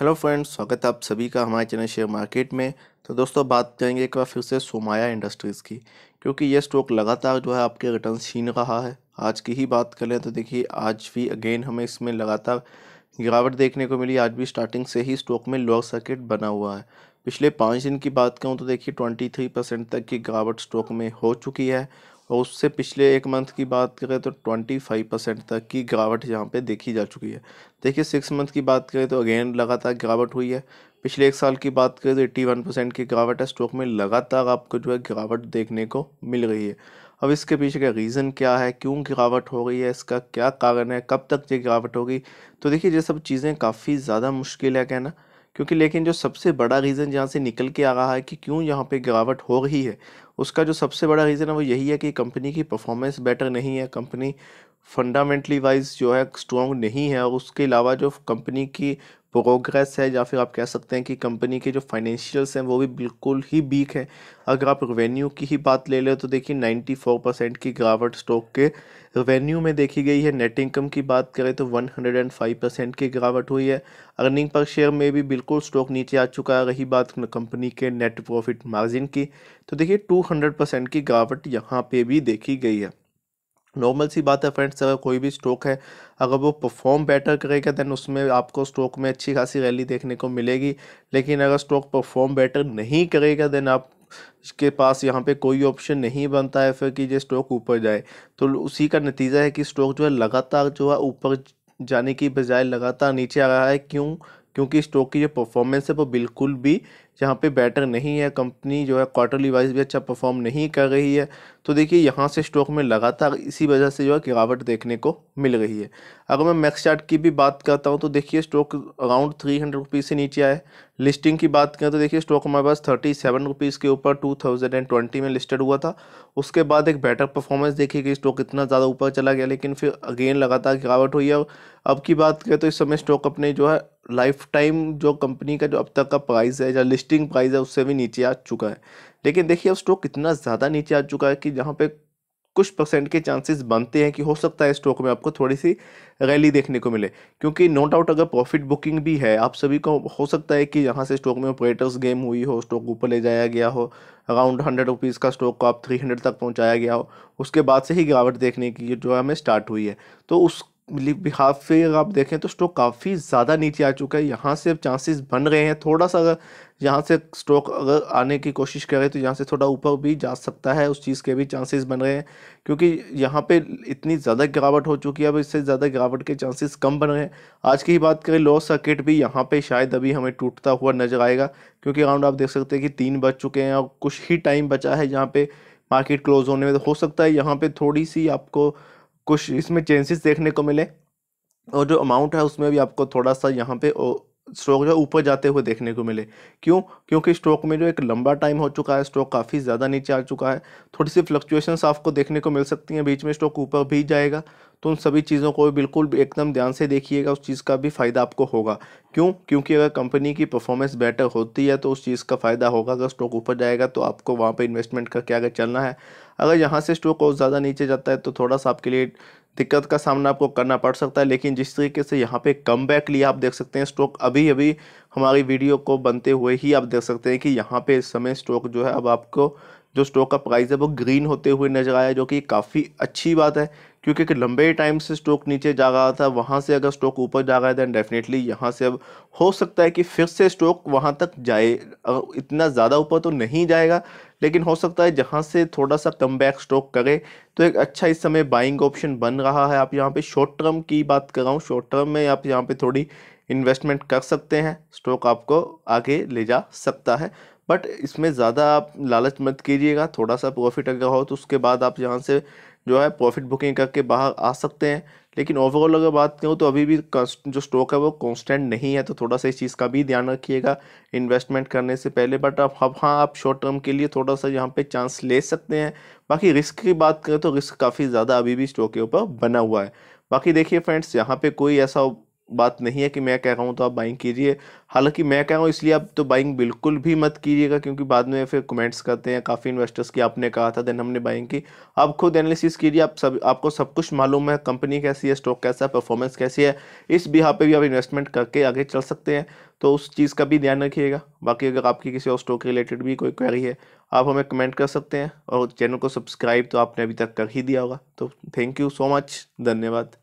hello friends स्वागत है आप सभी का हमारे चैनल शेयर मार्केट में तो दोस्तों बात करेंगे एक बार फिर से सोमाया इंडस्ट्रीज़ की क्योंकि ये स्टॉक लगातार जो है आपके रिटर्न छीन रहा है आज की ही बात करें तो देखिए आज भी अगेन हमें इसमें लगातार गिरावट देखने को मिली आज भी स्टार्टिंग से ही स्टॉक में लोअर सर्किट बना हुआ है पिछले पाँच दिन की बात करूँ तो देखिए ट्वेंटी थ्री परसेंट तक की गिरावट स्टॉक में हो चुकी है और उससे पिछले एक मंथ की बात करें तो ट्वेंटी फाइव परसेंट तक की गिरावट यहाँ पे देखी जा चुकी है देखिए सिक्स मंथ की बात करें तो अगेन लगातार गिरावट हुई है पिछले एक साल की बात करें तो एट्टी वन परसेंट की गिरावट है स्टॉक में लगातार आपको जो है गिरावट देखने को मिल रही है अब इसके पीछे का रीज़न क्या है क्यों गिरावट हो रही है इसका क्या कारण है कब तक ये गिरावट होगी तो देखिए ये सब चीज़ें काफ़ी ज़्यादा मुश्किल है कहना क्योंकि लेकिन जो सबसे बड़ा रीज़न यहाँ से निकल के आ रहा है कि क्यों यहाँ पे गिरावट हो रही है उसका जो सबसे बड़ा रीज़न है वो यही है कि कंपनी की परफॉर्मेंस बेटर नहीं है कंपनी फंडामेंटली वाइज जो है स्ट्रॉन्ग नहीं है और उसके अलावा जो कंपनी की प्रोग्रेस है या फिर आप कह सकते हैं कि कंपनी के जो फाइनेंशियल्स हैं वो भी बिल्कुल ही वीक है अगर आप रेवेन्यू की ही बात ले लें तो देखिए नाइन्टी फोर परसेंट की गिरावट स्टॉक के रेवेन्यू में देखी गई है नेट इनकम की बात करें तो one hundred and five percent की गिरावट हुई है अर्निंग पर शेयर में भी बिल्कुल स्टॉक नीचे आ चुका है रही बात कंपनी के नेट प्रॉफिट मार्जिन की तो देखिए टू हंड्रेड परसेंट की गिरावट यहाँ पर भी देखी गई है नॉर्मल सी बात है फ्रेंड्स अगर कोई भी स्टॉक है अगर वो परफॉर्म बेटर करेगा देन उसमें आपको स्टॉक में अच्छी खासी रैली देखने को मिलेगी लेकिन अगर स्टॉक परफॉर्म बेटर नहीं करेगा देन आप इसके पास यहाँ पे कोई ऑप्शन नहीं बनता है फिर कि ये स्टॉक ऊपर जाए तो उसी का नतीजा है कि स्टॉक जो है लगातार जो है ऊपर जाने की बजाय लगातार नीचे आ रहा है क्यों क्योंकि स्टॉक की जो परफॉर्मेंस है वो बिल्कुल भी जहाँ पे बेटर नहीं है कंपनी जो है क्वार्टरली वाइज भी अच्छा परफॉर्म नहीं कर रही है तो देखिए यहाँ से स्टॉक में लगातार इसी वजह से जो है गिरावट देखने को मिल रही है अगर मैं मैक्स चार्ट की भी बात करता हूँ तो देखिए stock around three hundred rupees से नीचे आए लिस्टिंग की बात करें तो देखिए स्टॉक हमारे पास थर्टी सेवन रुपीज़ के ऊपर टू थाउजेंड एंड ट्वेंटी में लिस्टेड हुआ था उसके बाद एक बेटर परफॉर्मेंस देखिए कि स्टॉक इतना ज़्यादा ऊपर चला गया लेकिन फिर अगेन लगातार गिरावट हुई है और अब की बात करें तो इस समय स्टॉक अपने जो है लाइफ टाइम जो कंपनी का जो अब तक का प्राइस है या लिस्टिंग लिस्टिंग प्राइस है उससे भी नीचे आ चुका है लेकिन देखिए अब स्टॉक इतना ज़्यादा नीचे आ चुका है कि जहाँ पे कुछ परसेंट के चांसेस बनते हैं कि हो सकता है स्टॉक में आपको थोड़ी सी रैली देखने को मिले क्योंकि नो डाउट अगर प्रॉफिट बुकिंग भी है आप सभी को हो सकता है कि यहाँ से स्टॉक में ऑपरेटर्स गेम हुई हो स्टॉक ऊपर ले जाया गया हो अराउंड हंड्रेड रुपीज़ का स्टॉक को आप थ्री हंड्रेड तक पहुँचाया गया हो उसके बाद से ही गिरावट देखने की जो हमें स्टार्ट हुई है तो उस बिहाफ पे अगर आप देखें तो स्टॉक काफ़ी ज़्यादा नीचे आ चुका है यहाँ से चांसेस बन रहे हैं थोड़ा सा अगर यहाँ से स्टॉक अगर आने की कोशिश करें तो यहाँ से थोड़ा ऊपर भी जा सकता है उस चीज़ के भी चांसेस बन रहे हैं क्योंकि यहाँ पे इतनी ज़्यादा गिरावट हो चुकी है अब इससे ज़्यादा गिरावट के चांसेस कम बन रहे हैं आज की ही बात करें लो सर्किट भी यहाँ पर शायद अभी हमें टूटता हुआ नजर आएगा क्योंकि अराउंड आप देख सकते हैं कि तीन बज चुके हैं और कुछ ही टाइम बचा है यहाँ पर मार्केट क्लोज होने में तो हो सकता है यहाँ पर थोड़ी सी आपको कुछ इसमें चेंजेस देखने को मिले और जो अमाउंट है उसमें भी आपको थोड़ा सा यहाँ पे स्टॉक जो ऊपर जाते हुए देखने को मिले क्यों क्योंकि स्टॉक में जो एक लंबा टाइम हो चुका है स्टॉक काफ़ी ज़्यादा नीचे आ चुका है थोड़ी सी फ्लक्चुएशंस आपको देखने को मिल सकती हैं बीच में स्टॉक ऊपर भी जाएगा तो उन सभी चीज़ों को बिल्कुल एकदम ध्यान से देखिएगा उस चीज़ का भी फ़ायदा आपको होगा क्यों क्योंकि अगर कंपनी की परफॉर्मेंस बेटर होती है तो उस चीज़ का फ़ायदा होगा अगर स्टॉक ऊपर जाएगा तो आपको वहाँ पर इन्वेस्टमेंट करके आगे चलना है अगर यहाँ से स्टॉक और ज़्यादा नीचे जाता है तो थोड़ा सा आपके लिए दिक्कत का सामना आपको करना पड़ सकता है लेकिन जिस तरीके से यहाँ पे कम बैक लिया आप देख सकते हैं स्टॉक अभी अभी हमारी वीडियो को बनते हुए ही आप देख सकते हैं कि यहाँ पे इस समय स्टॉक जो है अब आपको जो स्टॉक का प्राइस है वो ग्रीन होते हुए नजर आया जो कि काफ़ी अच्छी बात है क्योंकि एक लंबे टाइम से स्टॉक नीचे जा रहा था वहाँ से अगर स्टॉक ऊपर जा रहा है दैन डेफिनेटली यहाँ से अब हो सकता है कि फिर से स्टॉक वहाँ तक जाए इतना ज़्यादा ऊपर तो नहीं जाएगा लेकिन हो सकता है जहाँ से थोड़ा सा कम बैक स्टॉक करे तो एक अच्छा इस समय बाइंग ऑप्शन बन रहा है आप यहाँ पर शॉर्ट टर्म की बात कर रहा हूँ शॉर्ट टर्म में आप यहाँ पर थोड़ी इन्वेस्टमेंट कर सकते हैं स्टॉक आपको आगे ले जा सकता है बट इसमें ज़्यादा आप लालच मत कीजिएगा थोड़ा सा प्रॉफिट अगर हो तो उसके बाद आप यहाँ से जो है प्रॉफिट बुकिंग करके बाहर आ सकते हैं लेकिन ओवरऑल अगर बात करूँ तो अभी भी जो स्टॉक है वो कांस्टेंट नहीं है तो थोड़ा सा इस चीज़ का भी ध्यान रखिएगा इन्वेस्टमेंट करने से पहले बट आप हाँ हाँ आप शॉर्ट टर्म के लिए थोड़ा सा यहाँ पे चांस ले सकते हैं बाकी रिस्क की बात करें तो रिस्क काफ़ी ज़्यादा अभी भी स्टॉक के ऊपर बना हुआ है बाकी देखिए फ्रेंड्स यहाँ पर कोई ऐसा बात नहीं है कि मैं कह रहा हूँ तो आप बाइंग कीजिए हालांकि मैं कह रहा हूँ इसलिए आप तो बाइंग बिल्कुल भी मत कीजिएगा क्योंकि बाद में फिर कमेंट्स करते हैं काफ़ी इन्वेस्टर्स की आपने कहा था देन हमने बाइंग की आप खुद एनालिसिस कीजिए आप सब आपको सब कुछ मालूम है कंपनी कैसी है स्टॉक कैसा है परफॉर्मेंस कैसी है इस बिहा पर भी आप इन्वेस्टमेंट करके आगे चल सकते हैं तो उस चीज़ का भी ध्यान रखिएगा बाकी अगर आपकी किसी और स्टॉक रिलेटेड भी कोई क्वेरी है आप हमें कमेंट कर सकते हैं और चैनल को सब्सक्राइब तो आपने अभी तक कर ही दिया होगा तो थैंक यू सो मच धन्यवाद